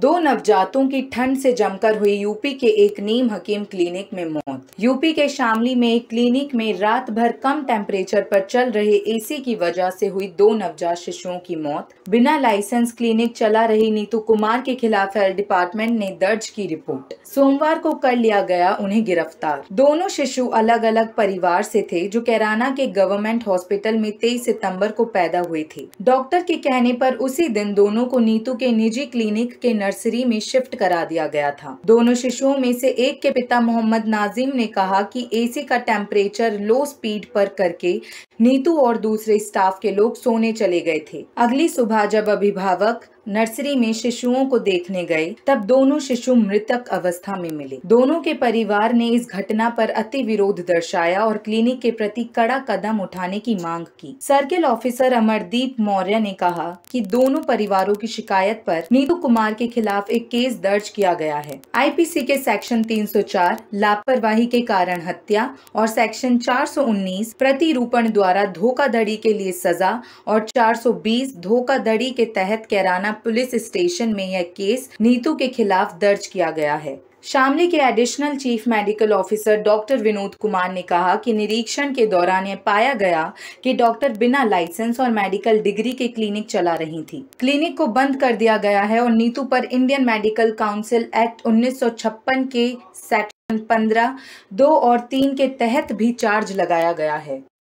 दो नवजातों की ठंड से जमकर हुई यूपी के एक नीम हकीम क्लिनिक में मौत यूपी के शामली में एक क्लिनिक में रात भर कम टेम्परेचर पर चल रहे एसी की वजह से हुई दो नवजात शिशुओं की मौत बिना लाइसेंस क्लिनिक चला रही नीतू कुमार के खिलाफ हेल्थ डिपार्टमेंट ने दर्ज की रिपोर्ट सोमवार को कर लिया गया उन्हें गिरफ्तार दोनों शिशु अलग अलग परिवार ऐसी थे जो कैराना के गवर्नमेंट हॉस्पिटल में तेईस सितम्बर को पैदा हुए थे डॉक्टर के कहने आरोप उसी दिन दोनों को नीतू के निजी क्लिनिक के नर्सरी में शिफ्ट करा दिया गया था दोनों शिशुओं में से एक के पिता मोहम्मद नाजिम ने कहा कि एसी का टेम्परेचर लो स्पीड पर करके नीतू और दूसरे स्टाफ के लोग सोने चले गए थे अगली सुबह जब अभिभावक नर्सरी में शिशुओं को देखने गए तब दोनों शिशु मृतक अवस्था में मिले दोनों के परिवार ने इस घटना पर अति विरोध दर्शाया और क्लिनिक के प्रति कड़ा कदम उठाने की मांग की सर्किल ऑफिसर अमरदीप मौर्य ने कहा कि दोनों परिवारों की शिकायत पर नीतू कुमार के खिलाफ एक केस दर्ज किया गया है आई के सेक्शन तीन लापरवाही के कारण हत्या और सेक्शन चार प्रतिरूपण द्वारा धोखाधड़ी के लिए सजा और 420 धोखाधड़ी के तहत कैराना पुलिस स्टेशन में यह केस नीतू के खिलाफ दर्ज किया गया है शामली के additional chief medical officer doctor Vinod Kumar ने कहा कि निरीक्षण के दौरान यह पाया गया कि डॉक्टर बिना लाइसेंस और मेडिकल डिग्री के क्लिनिक चला रही थी क्लिनिक को बंद कर दिया गया है और नीतू पर इंडियन मेडिकल काउंसिल एक्ट 1956 के सेक्शन 15, दो और तीन के तहत भी चार्ज लगाया गया है